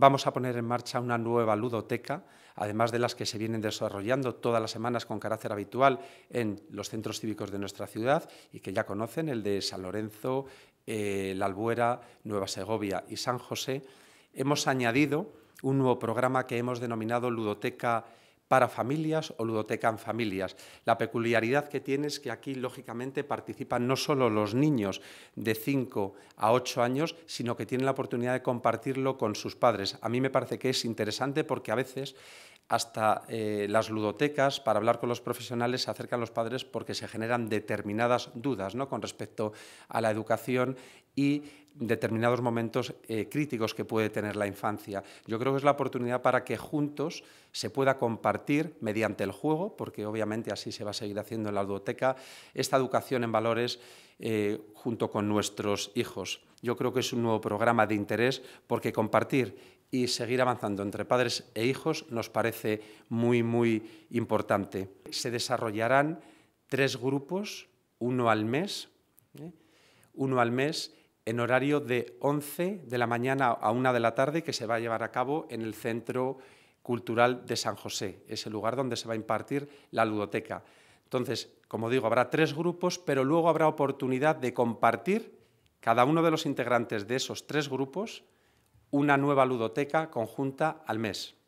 Vamos a poner en marcha una nueva ludoteca, además de las que se vienen desarrollando todas las semanas con carácter habitual en los centros cívicos de nuestra ciudad y que ya conocen, el de San Lorenzo, eh, La Albuera, Nueva Segovia y San José. Hemos añadido un nuevo programa que hemos denominado Ludoteca para familias o ludoteca en familias. La peculiaridad que tiene es que aquí, lógicamente, participan no solo los niños de 5 a 8 años, sino que tienen la oportunidad de compartirlo con sus padres. A mí me parece que es interesante porque a veces hasta eh, las ludotecas para hablar con los profesionales se acercan los padres porque se generan determinadas dudas ¿no? con respecto a la educación y determinados momentos eh, críticos que puede tener la infancia. Yo creo que es la oportunidad para que juntos se pueda compartir mediante el juego, porque obviamente así se va a seguir haciendo en la ludoteca, esta educación en valores eh, junto con nuestros hijos. Yo creo que es un nuevo programa de interés porque compartir y seguir avanzando entre padres e hijos nos parece muy, muy importante. Se desarrollarán tres grupos, uno al mes, ¿eh? uno al mes en horario de 11 de la mañana a 1 de la tarde que se va a llevar a cabo en el Centro Cultural de San José, es el lugar donde se va a impartir la ludoteca. Entonces, como digo, habrá tres grupos, pero luego habrá oportunidad de compartir cada uno de los integrantes de esos tres grupos, una nueva ludoteca conjunta al mes.